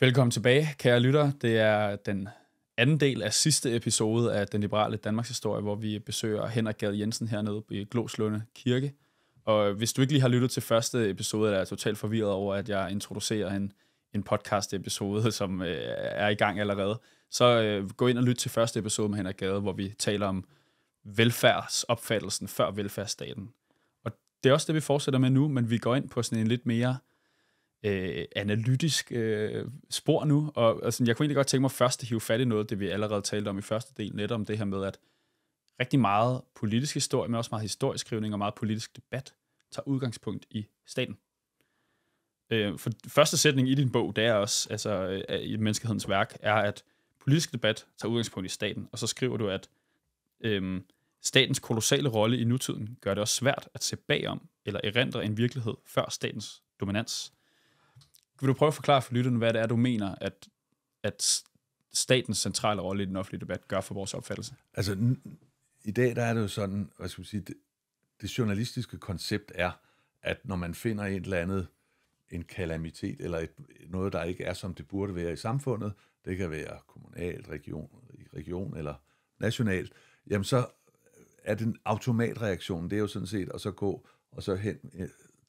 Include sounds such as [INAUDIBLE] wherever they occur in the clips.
Velkommen tilbage, kære lytter. Det er den anden del af sidste episode af Den Liberale Danmarks Historie, hvor vi besøger Henrik Gad Jensen hernede i Glåslunde Kirke. Og hvis du ikke lige har lyttet til første episode, eller er totalt forvirret over, at jeg introducerer en, en podcast-episode, [LAUGHS] som øh, er i gang allerede, så øh, gå ind og lyt til første episode med Henrik Gade, hvor vi taler om velfærdsopfattelsen før velfærdsstaten. Og det er også det, vi fortsætter med nu, men vi går ind på sådan en lidt mere øh, analytisk øh, spor nu, og, og sådan, jeg kunne egentlig godt tænke mig først at hive fat i noget, det vi allerede talte om i første del, netop om det her med, at rigtig meget politisk historie, men også meget historisk skrivning og meget politisk debat, tager udgangspunkt i staten. Øh, for første sætning i din bog, det er også, altså øh, i menneskehedens værk, er, at politisk debat tager udgangspunkt i staten, og så skriver du, at øh, statens kolossale rolle i nutiden gør det også svært at se bagom eller erindre en virkelighed før statens dominans vil du prøve at forklare for lytterne, hvad det er, du mener, at, at statens centrale rolle i den offentlige debat gør for vores opfattelse? Altså, i dag der er det jo sådan, hvad skal man sige, det, det journalistiske koncept er, at når man finder et eller andet, en kalamitet, eller et, noget, der ikke er, som det burde være i samfundet, det kan være kommunalt, region, region eller nationalt, jamen så er den automatreaktion, det er jo sådan set at så gå, og så hen, øh,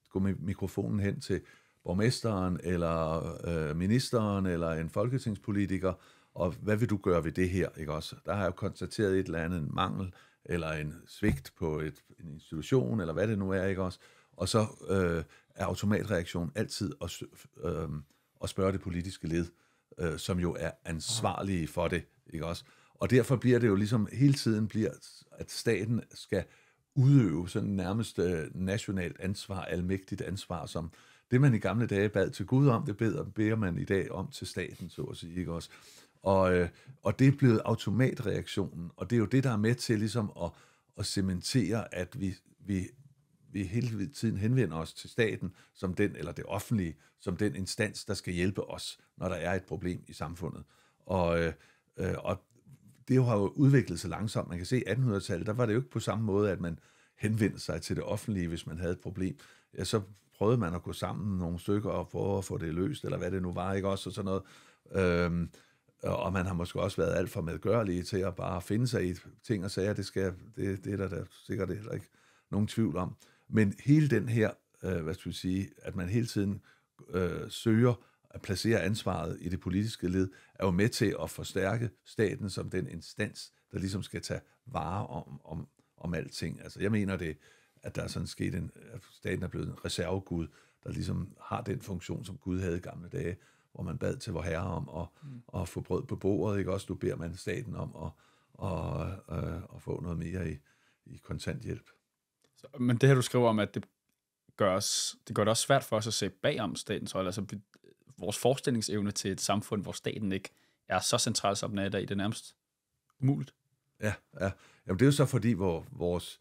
gå med mikrofonen hen til borgmesteren eller øh, ministeren eller en folketingspolitiker, og hvad vil du gøre ved det her? Ikke også? Der har jeg jo konstateret et eller andet en mangel eller en svigt på et, en institution, eller hvad det nu er, ikke også? Og så øh, er automatreaktionen altid at, øh, at spørge det politiske led, øh, som jo er ansvarlige for det, ikke også? Og derfor bliver det jo ligesom hele tiden bliver, at staten skal udøve sådan nærmest øh, nationalt ansvar, almægtigt ansvar, som, øh, det, man i gamle dage bad til Gud om, det beder, beder man i dag om til staten, så at sige, ikke også? Og, øh, og det er blevet automatreaktionen, og det er jo det, der er med til ligesom at, at cementere, at vi, vi, vi hele tiden henvender os til staten som den, eller det offentlige, som den instans, der skal hjælpe os, når der er et problem i samfundet. Og, øh, øh, og det har jo udviklet sig langsomt. Man kan se, at 1800-tallet, der var det jo ikke på samme måde, at man henvendte sig til det offentlige, hvis man havde et problem. Ja, så prøvede man at gå sammen nogle stykker og prøve at få det løst, eller hvad det nu var, ikke også? Og sådan noget. Øhm, og man har måske også været alt for medgørlige til at bare finde sig i ting og sager. Det, skal, det, det er der, der sikkert heller ikke nogen tvivl om. Men hele den her, øh, hvad skal vi sige, at man hele tiden øh, søger at placere ansvaret i det politiske led, er jo med til at forstærke staten som den instans, der ligesom skal tage vare om, om, om alting. Altså jeg mener, det, at der er sådan sket en, at staten er blevet en reservegud, der ligesom har den funktion, som Gud havde i gamle dage, hvor man bad til vor herre om at, mm. at få brød på bordet, ikke også? Nu beder man staten om at, og, at, øh, at få noget mere i, i kontanthjælp. Så, men det her, du skriver om, at det gør, os, det gør det også svært for os at se bagom statens rolle, altså vores forestillingsevne til et samfund, hvor staten ikke er så central, som den er i dag, det er nærmest umuligt. Ja, ja. Jamen, det er jo så fordi, hvor vores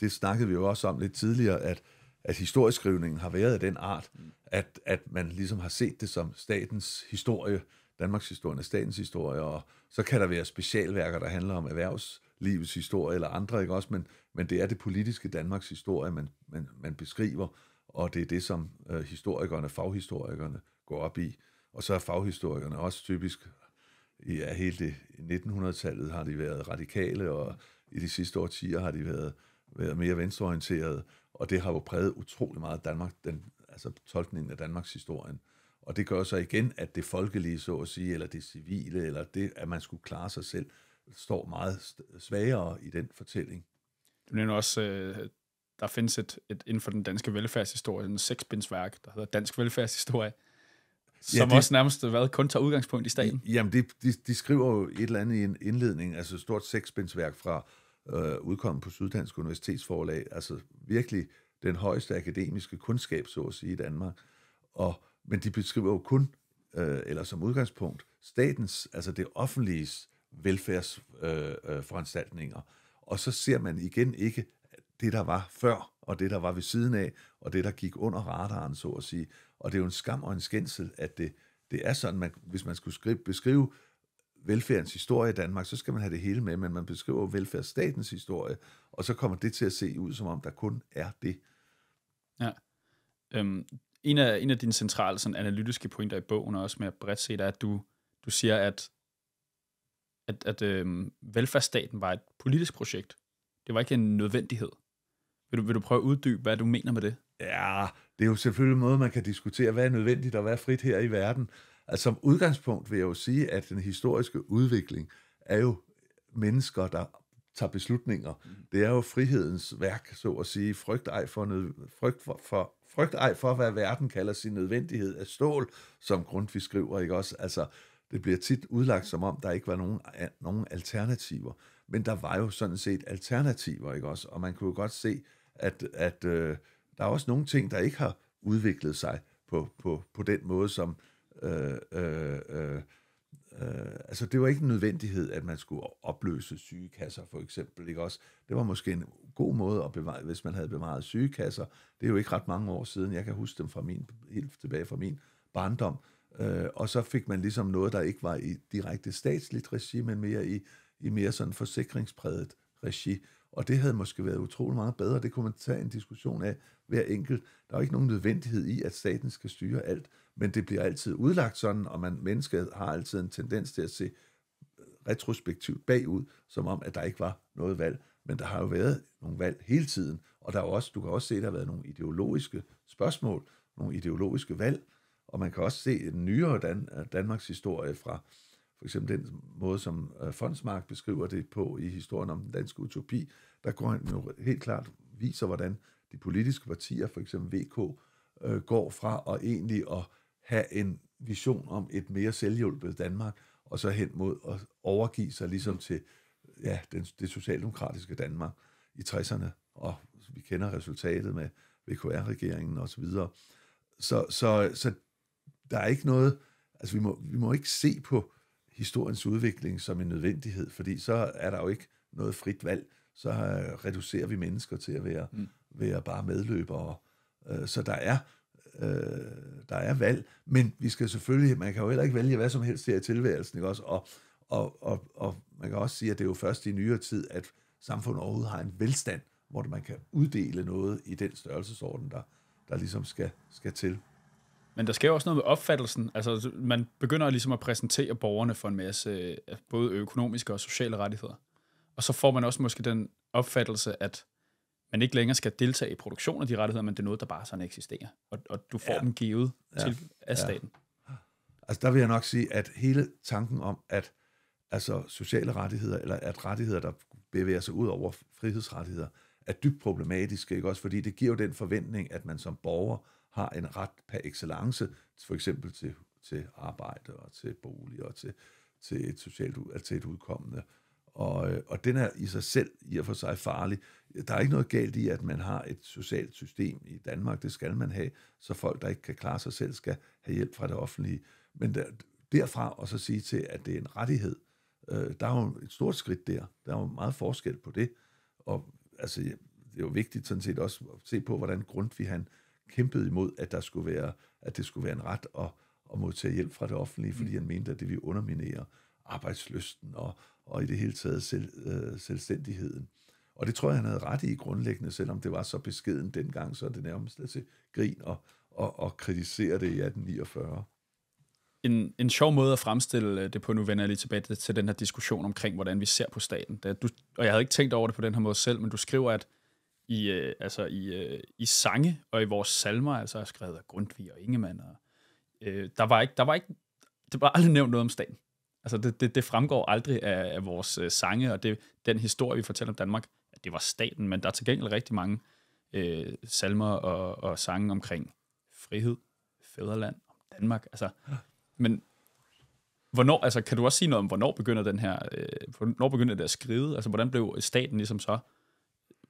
det snakkede vi jo også om lidt tidligere, at, at historieskrivningen har været af den art, at, at man ligesom har set det som statens historie, Danmarks historie, statens historie, og så kan der være specialværker, der handler om erhvervslivets historie eller andre, ikke også? Men, men det er det politiske Danmarks historie, man, man, man beskriver, og det er det, som øh, historikerne, faghistorikerne går op i. Og så er faghistorikerne også typisk, ja, hele det 1900-tallet har de været radikale, og i de sidste årtier har de været øh, været mere venstreorienteret, og det har jo præget utrolig meget Danmark, den, altså tolkningen af Danmarks historien. Og det gør så igen, at det folkelige, så at sige, eller det civile, eller det, at man skulle klare sig selv, står meget svagere i den fortælling. Du nævner også, øh, der findes et, et, inden for den danske velfærdshistorie, en seksbindsværk, der hedder Dansk Velfærdshistorie, som ja, det, også nærmest hvad, kun tager udgangspunkt i staten. Jamen, de, de, de skriver jo et eller andet i en indledning, altså et stort seksbindsværk fra øh, udkommet på Syddansk Universitetsforlag, altså virkelig den højeste akademiske kundskab, så at sige, i Danmark. Og, men de beskriver jo kun, øh, eller som udgangspunkt, statens, altså det offentlige velfærdsforanstaltninger. Øh, øh, og så ser man igen ikke det, der var før, og det, der var ved siden af, og det, der gik under radaren, så at sige. Og det er jo en skam og en skændsel, at det, det er sådan, man, hvis man skulle skrive, beskrive velfærdens historie i Danmark, så skal man have det hele med, men man beskriver velfærdsstatens historie, og så kommer det til at se ud, som om der kun er det. Ja. Øhm, en, af, en af dine centrale sådan, analytiske pointer i bogen, og også med bredt set, er, at du, du siger, at, at, at øhm, velfærdsstaten var et politisk projekt. Det var ikke en nødvendighed. Vil du, vil du prøve at uddybe, hvad du mener med det? Ja, det er jo selvfølgelig en måde, man kan diskutere, hvad er nødvendigt og hvad er frit her i verden. Altså som udgangspunkt vil jeg jo sige, at den historiske udvikling er jo mennesker, der tager beslutninger. Mm. Det er jo frihedens værk, så at sige. Frygt ej for, nød, frygt for, for, frygt ej for hvad verden kalder sin nødvendighed af stål, som Grundtvig skriver, ikke også? Altså, det bliver tit udlagt som om, der ikke var nogen, nogen alternativer. Men der var jo sådan set alternativer, ikke også? Og man kunne jo godt se, at, at øh, der er også nogle ting, der ikke har udviklet sig på, på, på den måde, som, Øh, øh, øh, øh, altså, det var ikke en nødvendighed, at man skulle opløse sygekasser, for eksempel. Ikke også? Det var måske en god måde, at bevare, hvis man havde bevaret sygekasser. Det er jo ikke ret mange år siden. Jeg kan huske dem fra min, helt tilbage fra min barndom. Øh, og så fik man ligesom noget, der ikke var i direkte statsligt regi, men mere i, i mere sådan forsikringspræget regi. Og det havde måske været utrolig meget bedre. Det kunne man tage en diskussion af hver enkelt. Der er jo ikke nogen nødvendighed i, at staten skal styre alt, men det bliver altid udlagt sådan, og man, mennesket har altid en tendens til at se øh, retrospektivt bagud, som om, at der ikke var noget valg. Men der har jo været nogle valg hele tiden, og der er også, du kan også se, at der har været nogle ideologiske spørgsmål, nogle ideologiske valg, og man kan også se den nyere Dan- Danmarks historie fra for eksempel den måde, som øh, Fonsmark beskriver det på i historien om den danske utopi, der går han jo helt klart viser, hvordan de politiske partier, for eksempel VK, øh, går fra at egentlig at have en vision om et mere selvhjulpet Danmark, og så hen mod at overgive sig ligesom til ja, den, det socialdemokratiske Danmark i 60'erne, og vi kender resultatet med VKR-regeringen osv. Så, så, så, så der er ikke noget, altså vi må, vi må ikke se på historiens udvikling som en nødvendighed, fordi så er der jo ikke noget frit valg. Så øh, reducerer vi mennesker til at være, mm. være bare medløbere. Øh, så der er øh, der er valg, men vi skal selvfølgelig, man kan jo heller ikke vælge hvad som helst her i tilværelsen, ikke også? Og, og, og, og man kan også sige, at det er jo først i nyere tid, at samfundet overhovedet har en velstand, hvor man kan uddele noget i den størrelsesorden, der, der ligesom skal, skal til. Men der sker også noget med opfattelsen. Altså, man begynder ligesom at præsentere borgerne for en masse øh, både økonomiske og sociale rettigheder. Og så får man også måske den opfattelse, at man ikke længere skal deltage i produktionen af de rettigheder, men det er noget, der bare sådan eksisterer. Og, og du får ja. dem givet ja. til af staten. Ja. Altså, der vil jeg nok sige, at hele tanken om, at altså sociale rettigheder, eller at rettigheder, der bevæger sig ud over frihedsrettigheder, er dybt problematiske, ikke også? Fordi det giver jo den forventning, at man som borger har en ret per excellence, for eksempel til, til arbejde og til bolig og til, til et socialt til altså et udkommende. Og, øh, og den er i sig selv i og for sig farlig. Der er ikke noget galt i, at man har et socialt system i Danmark. Det skal man have, så folk, der ikke kan klare sig selv, skal have hjælp fra det offentlige. Men der, derfra og så sige til, at det er en rettighed, øh, der er jo et stort skridt der. Der er jo meget forskel på det. Og altså, det er jo vigtigt sådan set også at se på, hvordan Grundtvig han kæmpede imod, at, der skulle være, at det skulle være en ret at, at modtage hjælp fra det offentlige, fordi mm. han mente, at det ville underminere arbejdsløsten og, og i det hele taget selv, øh, selvstændigheden. Og det tror jeg, han havde ret i grundlæggende, selvom det var så beskeden dengang, så er det nærmest til altså grin og, og, og kritisere det i 1849. En, en sjov måde at fremstille øh, det på, nu vender jeg lige tilbage til den her diskussion omkring, hvordan vi ser på staten. du, og jeg havde ikke tænkt over det på den her måde selv, men du skriver, at i, øh, altså i, øh, i sange og i vores salmer, altså er skrevet af Grundtvig og Ingemann. Og, øh, der, var ikke, der var ikke, det var aldrig nævnt noget om staten. Altså det, det, det fremgår aldrig af, af vores øh, sange, og det, den historie, vi fortæller om Danmark, at det var staten, men der er til gengæld rigtig mange øh, salmer og, og sange omkring frihed, fædreland, om Danmark. Altså, men hvornår, altså, kan du også sige noget om, hvornår begynder den her, øh, hvornår begynder det at skride? Altså, hvordan blev staten ligesom så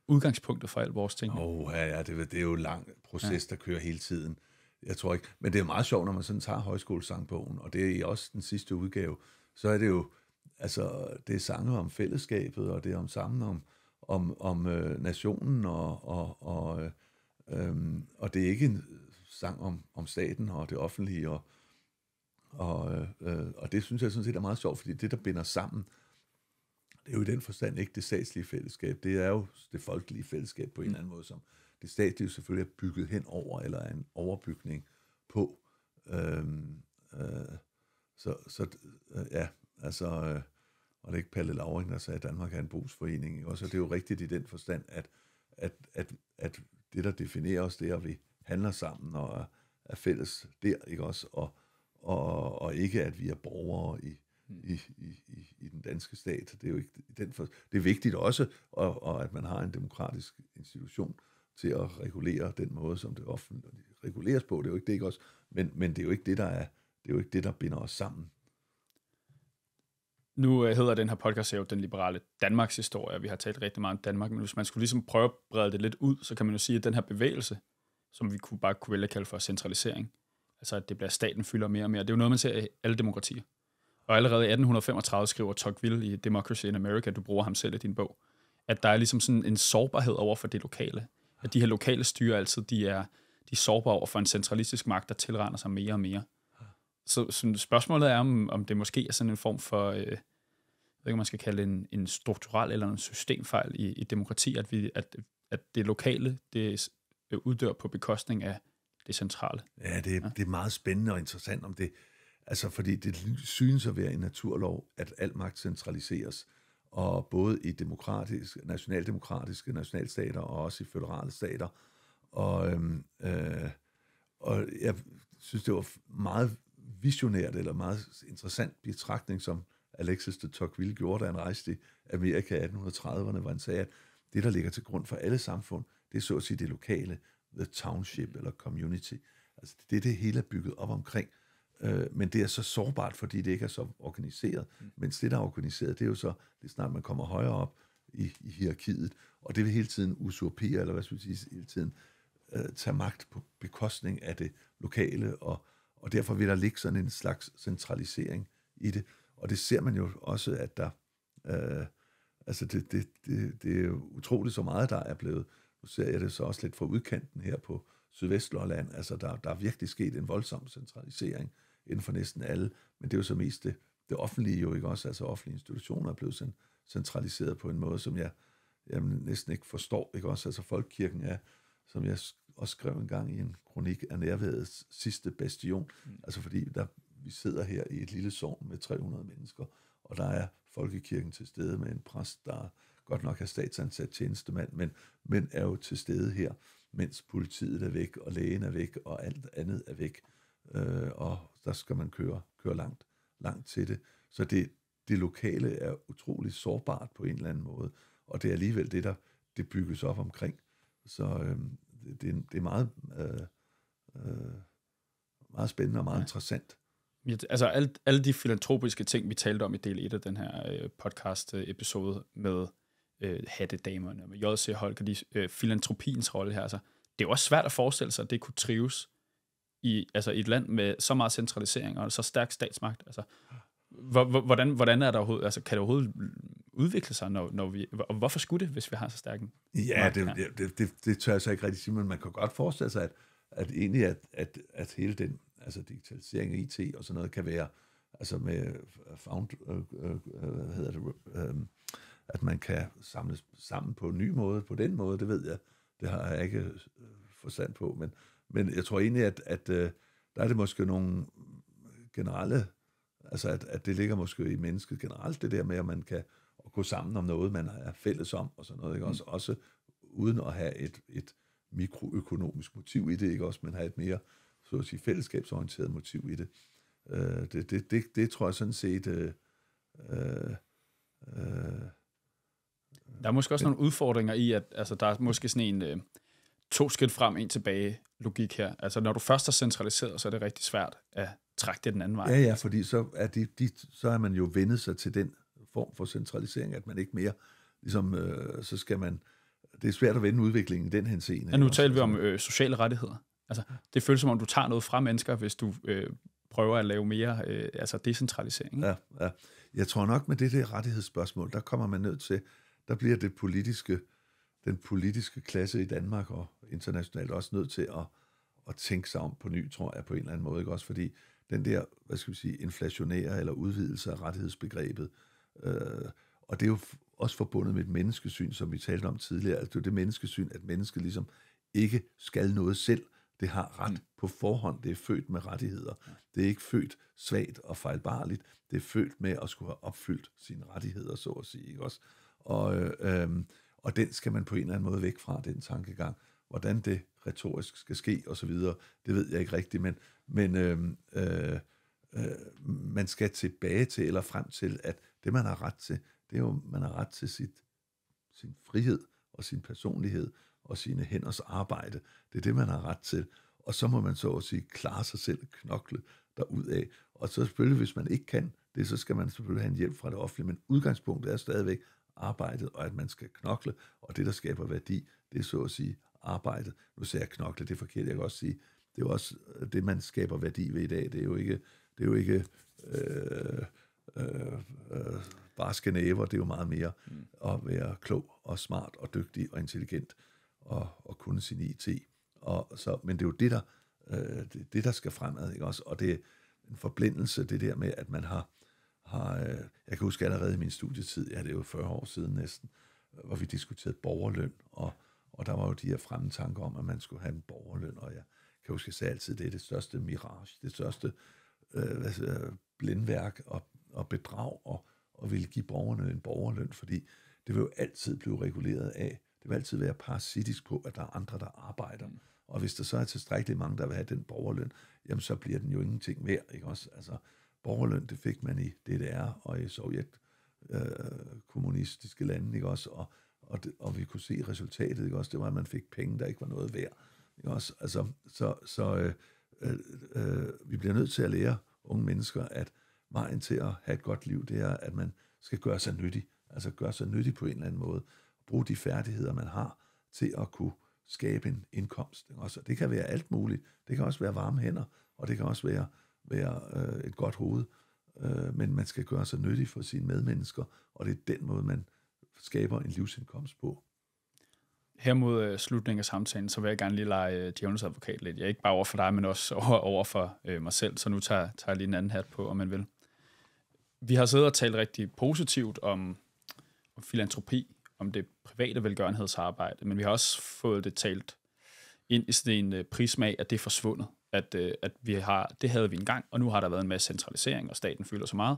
udgangspunktet for alt vores ting. Åh, oh, ja, ja, det, det er jo en lang proces, ja. der kører hele tiden. Jeg tror ikke, men det er meget sjovt, når man sådan tager højskolesangbogen, og det er også den sidste udgave, så er det jo, altså, det er sange om fællesskabet, og det er om sammen om, om, om øh, nationen, og, og, og, øh, øh, og det er ikke en sang om, om staten og det offentlige, og, og, øh, øh og det synes jeg sådan set er meget sjovt, fordi det, der binder sammen, det er jo i den forstand ikke det statslige fællesskab, det er jo det folkelige fællesskab på en eller anden måde, som det statslige selvfølgelig er bygget hen over, eller er en overbygning på. Øhm, øh, så, så øh, ja, altså, øh, var det ikke Palle Lauring, der sagde, at Danmark er en brugsforening, ikke? og så det er jo rigtigt i den forstand, at, at, at, at det, der definerer os, det er, at vi handler sammen og er fælles der, ikke også, og, og, og ikke at vi er borgere i, i, i, i, i den danske stat. Det er jo ikke den for, det er vigtigt også, og, og at man har en demokratisk institution til at regulere den måde, som det offentlige reguleres på. Det er jo ikke det ikke også, men, men det er jo ikke det der er, det er jo ikke det der binder os sammen. Nu øh, hedder den her podcast jo Den Liberale Danmarks Historie, vi har talt rigtig meget om Danmark, men hvis man skulle ligesom prøve at brede det lidt ud, så kan man jo sige, at den her bevægelse, som vi kunne bare kunne vælge at kalde for centralisering, altså at det bliver, at staten fylder mere og mere, det er jo noget, man ser i alle demokratier. Og allerede i 1835 skriver Tocqueville i Democracy in America, du bruger ham selv i din bog, at der er ligesom sådan en sårbarhed over for det lokale. At de her lokale styre altid, de er, de er sårbare over for en centralistisk magt, der tilrender sig mere og mere. Så sådan, spørgsmålet er, om, om det måske er sådan en form for, øh, jeg ved ikke, om man skal kalde en, en strukturel eller en systemfejl i, i demokrati, at, vi, at, at det lokale det øh, uddør på bekostning af det centrale. Ja, det, ja. det er meget spændende og interessant, om det, Altså, fordi det synes at være en naturlov, at al magt centraliseres, og både i demokratiske, nationaldemokratiske nationalstater og også i føderale stater. Og, øhm, øh, og jeg synes, det var meget visionært eller meget interessant betragtning, som Alexis de Tocqueville gjorde, da han rejste i Amerika i 1830'erne, hvor han sagde, at det, der ligger til grund for alle samfund, det er så at sige det lokale, the township eller community. Altså det er det, hele er bygget op omkring. Øh, men det er så sårbart, fordi det ikke er så organiseret. Mm. Mens det, der er organiseret, det er jo så, det snart man kommer højere op i, i hierarkiet, og det vil hele tiden usurpere, eller hvad skal vi sige, hele tiden øh, tage magt på bekostning af det lokale, og, og derfor vil der ligge sådan en slags centralisering i det. Og det ser man jo også, at der... Øh, altså, det, det, det, det er utroligt så meget, der er blevet... Nu ser jeg det så også lidt fra udkanten her på, Sydvestlolland. Altså, der, der er virkelig sket en voldsom centralisering inden for næsten alle, men det er jo så mest det, det offentlige jo ikke også, altså offentlige institutioner er blevet centraliseret på en måde, som jeg jamen, næsten ikke forstår, ikke også? Altså folkekirken er, som jeg også skrev en gang i en kronik, er nærværets sidste bastion, mm. altså fordi der, vi sidder her i et lille sogn med 300 mennesker, og der er folkekirken til stede med en præst, der godt nok er statsansat tjenestemand, men, men er jo til stede her mens politiet er væk, og lægen er væk, og alt andet er væk. Øh, og der skal man køre, køre langt, langt til det. Så det, det lokale er utrolig sårbart på en eller anden måde, og det er alligevel det, der det bygges op omkring. Så øh, det, det er meget, øh, øh, meget spændende og meget ja. interessant. Ja, altså alt, alle de filantropiske ting, vi talte om i del 1 af den her øh, podcast-episode øh, med øh, hattedamerne og med J.C. Holk og de, øh, filantropiens rolle her. Altså, det er jo også svært at forestille sig, at det kunne trives i, altså, i et land med så meget centralisering og så stærk statsmagt. Altså, hvordan, hvordan er der overhovedet, altså, kan det overhovedet udvikle sig, når, når vi, og hvorfor skulle det, hvis vi har så stærk en Ja, det, det, det, det, det tør jeg så ikke rigtig sige, men man kan godt forestille sig, at, at egentlig, at, at, at hele den altså digitalisering af IT og sådan noget, kan være altså med found, øh, øh, øh hvad hedder det, øh, at man kan samles sammen på en ny måde, på den måde, det ved jeg. Det har jeg ikke øh, forstand på, men, men jeg tror egentlig, at, at øh, der er det måske nogle generelle, altså at, at det ligger måske i mennesket generelt, det der med, at man kan gå sammen om noget, man er fælles om, og sådan noget, ikke? Mm. Også, mm. også uden at have et, et mikroøkonomisk motiv i det, ikke også, men have et mere, så at sige, fællesskabsorienteret motiv i det. Øh, det, det, det, det tror jeg sådan set, øh, øh, øh, der er måske også nogle udfordringer i, at altså, der er måske sådan en øh, to skridt frem, en tilbage logik her. Altså når du først er centraliseret, så er det rigtig svært at trække det den anden vej. Ja, ja, fordi så er, de, de, så er man jo vendet sig til den form for centralisering, at man ikke mere, ligesom, øh, så skal man, det er svært at vende udviklingen i den henseende. Ja, nu taler vi om altså- øh, sociale rettigheder. Altså, det føles som om, du tager noget fra mennesker, hvis du øh, prøver at lave mere øh, altså decentralisering. Ja, ja. Jeg tror nok med det der rettighedsspørgsmål, der kommer man nødt til, der bliver det politiske, den politiske klasse i Danmark og internationalt også nødt til at, at tænke sig om på ny, tror jeg, på en eller anden måde. Ikke? Også fordi den der, hvad skal vi sige, inflationære eller udvidelse af rettighedsbegrebet, øh, og det er jo også forbundet med et menneskesyn, som vi talte om tidligere. Altså det er det menneskesyn, at mennesket ligesom ikke skal noget selv. Det har ret mm. på forhånd. Det er født med rettigheder. Det er ikke født svagt og fejlbarligt. Det er født med at skulle have opfyldt sine rettigheder, så at sige. Ikke også? og, øhm, og den skal man på en eller anden måde væk fra, den tankegang. Hvordan det retorisk skal ske osv., det ved jeg ikke rigtigt, men, men øhm, øh, øh, man skal tilbage til eller frem til, at det man har ret til, det er jo, man har ret til sit, sin frihed og sin personlighed og sine hænders arbejde. Det er det, man har ret til. Og så må man så at sige klare sig selv, knokle af. Og så selvfølgelig, hvis man ikke kan det, så skal man selvfølgelig have en hjælp fra det offentlige. Men udgangspunktet er stadigvæk arbejdet, og at man skal knokle, og det, der skaber værdi, det er så at sige arbejdet. Nu sagde jeg knokle, det er forkert, jeg kan også sige, det er jo også øh, det, man skaber værdi ved i dag. Det er jo ikke, det er jo ikke øh, øh, øh, barske næver, det er jo meget mere mm. at være klog og smart og dygtig og intelligent og, og kunne sin IT. Og så, men det er jo det, der, øh, det, det, der skal fremad, ikke også? Og det er en forblindelse, det der med, at man har har, øh, jeg kan huske allerede i min studietid, ja, det er jo 40 år siden næsten, hvor vi diskuterede borgerløn, og, og der var jo de her fremme tanker om, at man skulle have en borgerløn, og jeg kan huske, jeg sagde altid, det er det største mirage, det største øh, hvad, blindværk og, og bedrag, og, og ville give borgerne en borgerløn, fordi det vil jo altid blive reguleret af, det vil altid være parasitisk på, at der er andre, der arbejder. Mm. Og hvis der så er tilstrækkeligt mange, der vil have den borgerløn, jamen så bliver den jo ingenting værd, ikke også? Altså, borgerløn, det fik man i DDR og i Sovjet, øh, kommunistiske lande, ikke også? Og, og, det, og vi kunne se resultatet, ikke også? Det var, at man fik penge, der ikke var noget værd, ikke også? Altså, så, så øh, øh, øh, vi bliver nødt til at lære unge mennesker, at vejen til at have et godt liv, det er, at man skal gøre sig nyttig, altså gøre sig nyttig på en eller anden måde, bruge de færdigheder, man har, til at kunne skabe en indkomst. Ikke også? det kan være alt muligt. Det kan også være varme hænder, og det kan også være øh, være øh, et godt hoved, øh, men man skal gøre sig nyttig for sine medmennesker, og det er den måde, man skaber en livsindkomst på. Her mod øh, slutningen af samtalen, så vil jeg gerne lige lege øh, Djævnes advokat lidt. Jeg er ikke bare over for dig, men også [LAUGHS] over, over for øh, mig selv, så nu tager, tager jeg lige en anden hat på, om man vil. Vi har siddet og talt rigtig positivt om, om filantropi, om det private velgørenhedsarbejde, men vi har også fået det talt ind i sådan en øh, prismag, at det er forsvundet at, øh, at vi har, det havde vi engang, og nu har der været en masse centralisering, og staten fylder så meget,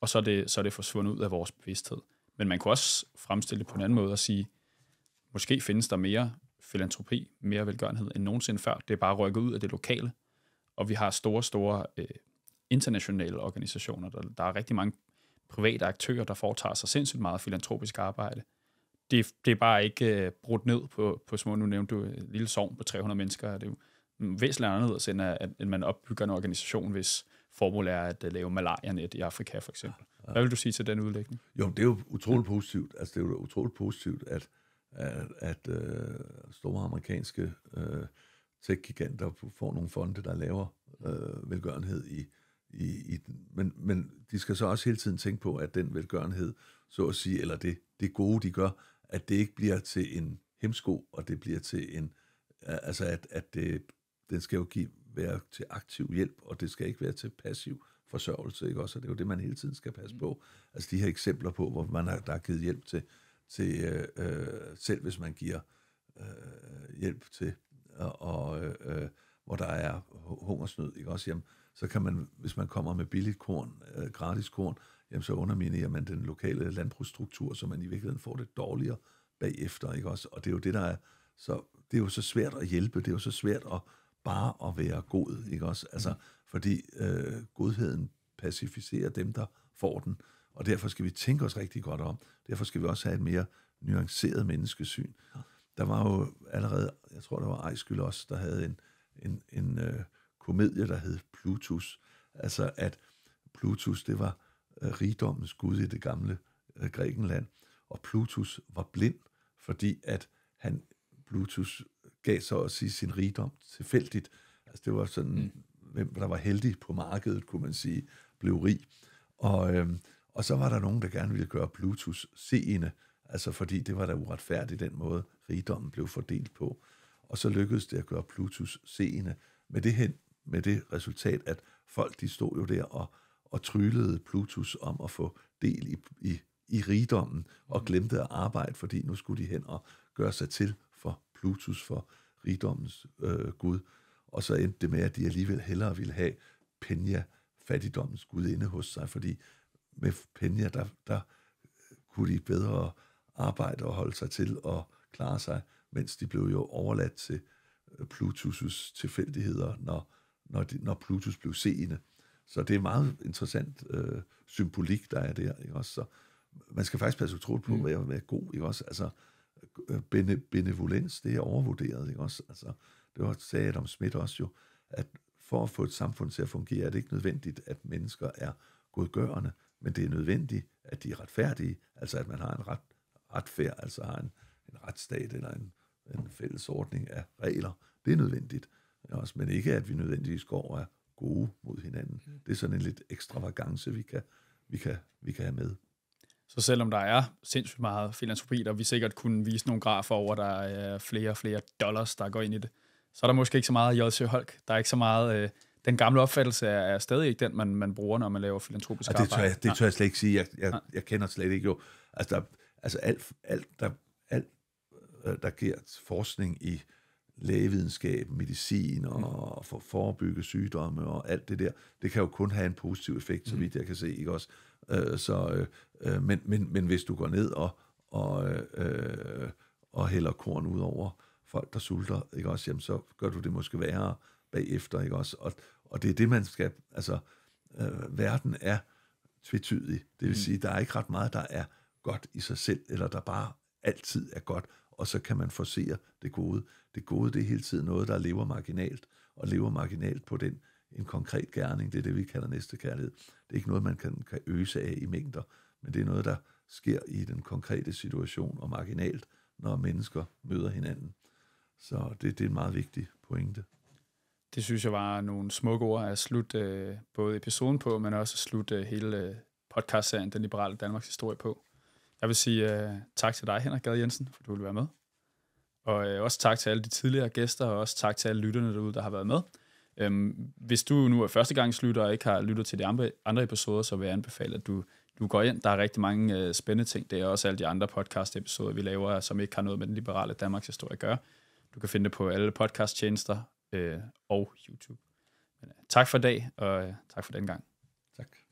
og så er det, så er det forsvundet ud af vores bevidsthed. Men man kunne også fremstille det på en anden måde og sige, måske findes der mere filantropi, mere velgørenhed end nogensinde før. Det er bare rykket ud af det lokale, og vi har store, store øh, internationale organisationer. Der, der er rigtig mange private aktører, der foretager sig sindssygt meget filantropisk arbejde. Det, det er bare ikke øh, brudt ned på, på små, nu nævnte du et øh, lille sovn på 300 mennesker, og det er jo væsentligt anderledes, end at, at man opbygger en organisation, hvis formål er at øh, lave malaria-net i Afrika, for eksempel. Hvad vil du sige til den udlægning? Jo, det er jo utroligt positivt. Altså, det er jo utroligt positivt, at, at, at uh, store amerikanske uh, tech-giganter får nogle fonde, der laver uh, velgørenhed i, i, i den. Men, men de skal så også hele tiden tænke på, at den velgørenhed, så at sige, eller det, det gode, de gør, at det ikke bliver til en hemsko, og det bliver til en, altså at, at det den skal jo give, være til aktiv hjælp, og det skal ikke være til passiv forsørgelse, ikke også? Og det er jo det, man hele tiden skal passe mm. på. Altså de her eksempler på, hvor man har, der er givet hjælp til, til øh, øh, selv hvis man giver øh, hjælp til, og, og øh, hvor der er hungersnød, ikke også? Jamen, så kan man, hvis man kommer med billigt korn, øh, gratis korn, jamen så underminerer man den lokale landbrugsstruktur, så man i virkeligheden får det dårligere bagefter, ikke også? Og det er jo det, der er, så det er jo så svært at hjælpe, det er jo så svært at bare at være god, ikke også? Altså, mm. fordi øh, godheden pacificerer dem, der får den, og derfor skal vi tænke os rigtig godt om. Derfor skal vi også have et mere nuanceret menneskesyn. Der var jo allerede, jeg tror, der var Ejskyld også, der havde en, en, en øh, komedie, der hed Plutus. Altså, at Plutus, det var øh, rigdommens gud i det gamle øh, Grækenland, og Plutus var blind, fordi at han, Plutus gav så også sin rigdom tilfældigt. Altså det var sådan, mm. hvem der var heldig på markedet, kunne man sige, blev rig. Og, øhm, og så var der nogen, der gerne ville gøre Bluetooth seende, altså fordi det var da uretfærdigt den måde, rigdommen blev fordelt på. Og så lykkedes det at gøre Bluetooth seende med det, hen, med det resultat, at folk de stod jo der og, og tryllede Bluetooth om at få del i, i, i rigdommen, og mm. glemte at arbejde, fordi nu skulle de hen og gøre sig til Plutus for rigdommens øh, gud, og så endte det med, at de alligevel hellere ville have Penja, fattigdommens gud, inde hos sig, fordi med Penja, der, der øh, kunne de bedre arbejde og holde sig til og klare sig, mens de blev jo overladt til øh, Plutus' tilfældigheder, når, når, de, når Plutus blev seende. Så det er meget interessant øh, symbolik, der er der. Ikke også? Så man skal faktisk passe utroligt på, mm. hvad jeg er god. Ikke også? Altså, bene, benevolens, det er overvurderet. Ikke? Også, altså, det var, sagde Adam Smith også jo, at for at få et samfund til at fungere, er det ikke nødvendigt, at mennesker er godgørende, men det er nødvendigt, at de er retfærdige, altså at man har en ret, retfærd, altså har en, en retsstat eller en, en fælles ordning af regler. Det er nødvendigt. Også, men ikke, at vi nødvendigvis går og er gode mod hinanden. Mm. Det er sådan en lidt ekstravagance, vi kan, vi kan, vi kan have med. Så selvom der er sindssygt meget filantropi, der vi sikkert kunne vise nogle grafer over, der er flere og flere dollars, der går ind i det, så er der måske ikke så meget J.C. Holk. Der er ikke så meget... Øh, den gamle opfattelse er, er stadig ikke den, man, man bruger, når man laver filantropisk arbejde. Det tør, jeg, det tør jeg slet ikke sige. Jeg, jeg, jeg kender slet ikke jo. Altså, der, altså alt, alt, der, alt, øh, der giver forskning i lægevidenskab, medicin og, mm. og for forebygge sygdomme og alt det der, det kan jo kun have en positiv effekt, så mm. vidt jeg kan se. Ikke også? Øh, så, øh, øh, men, men, men hvis du går ned og, og, øh, og hælder korn ud over folk, der sulter, ikke også, jamen, så gør du det måske værre bagefter, ikke også? Og, og det er det, man skal, altså, øh, verden er tvetydig. Det vil mm. sige, der er ikke ret meget, der er godt i sig selv, eller der bare altid er godt, og så kan man forsere det gode. Det gode, det er hele tiden noget, der lever marginalt, og lever marginalt på den en konkret gerning. Det er det, vi kalder næste kærlighed. Det er ikke noget, man kan, kan øse af i mængder, men det er noget, der sker i den konkrete situation og marginalt, når mennesker møder hinanden. Så det, det er en meget vigtig pointe. Det synes jeg var nogle smukke ord at slutte øh, både episoden på, men også at slutte øh, hele øh, podcastserien Den Liberale Danmarks Historie på. Jeg vil sige uh, tak til dig, Henrik Gade Jensen, for du ville være med. Og uh, også tak til alle de tidligere gæster, og også tak til alle lytterne derude, der har været med. Øhm, hvis du nu er første slutter og ikke har lyttet til de andre, andre episoder, så vil jeg anbefale, at du, du går ind. Der er rigtig mange øh, spændende ting. Det er også alle de andre podcast-episoder, vi laver, som ikke har noget med den liberale Danmarks historie at gøre. Du kan finde det på alle podcast-tjenester øh, og YouTube. Men, øh, tak for i dag, og øh, tak for den gang. Tak.